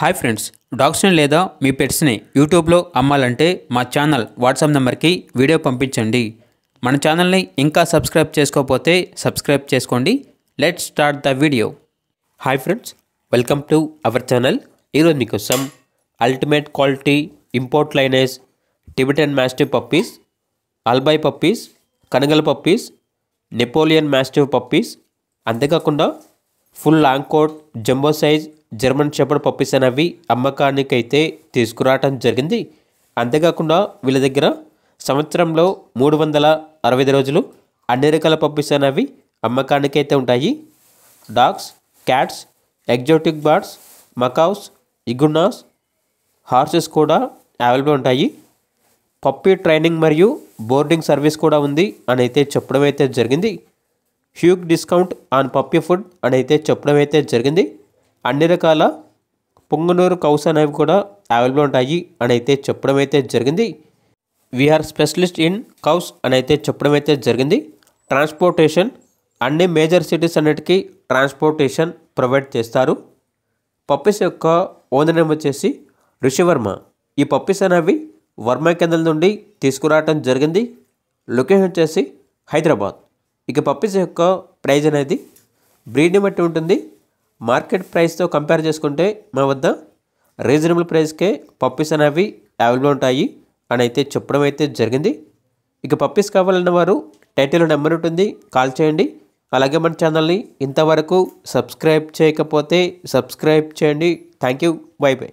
hi friends డాగ్స్ని లేదా మీ పెట్స్ని యూట్యూబ్లో అమ్మాలంటే మా ఛానల్ వాట్సాప్ నెంబర్కి వీడియో పంపించండి మన ఛానల్ని ఇంకా సబ్స్క్రైబ్ చేసుకోకపోతే సబ్స్క్రైబ్ చేసుకోండి let start the video hi friends welcome to our channel ఈరోజు మీకోసం ultimate quality import lineage Tibetan mastiff puppies Alabai puppies Kangal puppies Neapolitan mastiff puppies అంతేకాకుండా full long coat jumbo size German shepherd puppies అనేవి అమ్మకానికైతే తీసుకురావటం జరిగింది అంతేకాకుండా వీళ్ళ దగ్గర సంవత్సరంలో మూడు వందల అరవై ఐదు రోజులు అన్ని రకాల పప్పీస్ అనేవి అమ్మకానికైతే ఉంటాయి dogs cats exotic birds macaws iguanas horses కూడా అవైలబుల్ ఉంటాయి పప్పీ ట్రైనింగ్ మరియు బోర్డింగ్ సర్వీస్ కూడా ఉంది అని అయితే చెప్పడం అయితే జరిగింది huge discount on puppy food అని అయితే చెప్పడం అయితే జరిగింది అన్ని రకాల పొంగనూరు కౌస్ అనేవి కూడా అవైలబుల్ ఉంటాయి అని అయితే చెప్పడం అయితే జరిగింది వీఆర్ స్పెషలిస్ట్ ఇన్ కౌస్ అని అయితే చెప్పడం అయితే జరిగింది ట్రాన్స్పోర్టేషన్ అన్ని మేజర్ సిటీస్ అన్నిటికీ ట్రాన్స్పోర్టేషన్ ప్రొవైడ్ చేస్తారు పప్పీస్ యొక్క ఓనర్ నేమ్ వచ్చేసి ఋషివర్మ ఈ పప్పీస్ అనేవి వర్మ కేంద్రం నుండి తీసుకురావటం జరిగింది లొకేషన్ వచ్చేసి హైదరాబాద్ ఇక పప్పీస్ యొక్క ప్రైజ్ అనేది బ్రీడ్ని బట్టి ఉంటుంది మార్కెట్ ప్రైస్తో కంపేర్ చేసుకుంటే మా వద్ద రీజనబుల్ ప్రైస్కే పప్పీస్ అనేవి అవైలబుల్ ఉంటాయి అని అయితే చెప్పడం అయితే జరిగింది ఇక పప్పీస్ కావాలన్న వారు టైటిల్ నెంబర్ ఉంటుంది కాల్ చేయండి అలాగే మన ఛానల్ని ఇంతవరకు సబ్స్క్రైబ్ చేయకపోతే సబ్స్క్రైబ్ చేయండి థ్యాంక్ యూ బై బై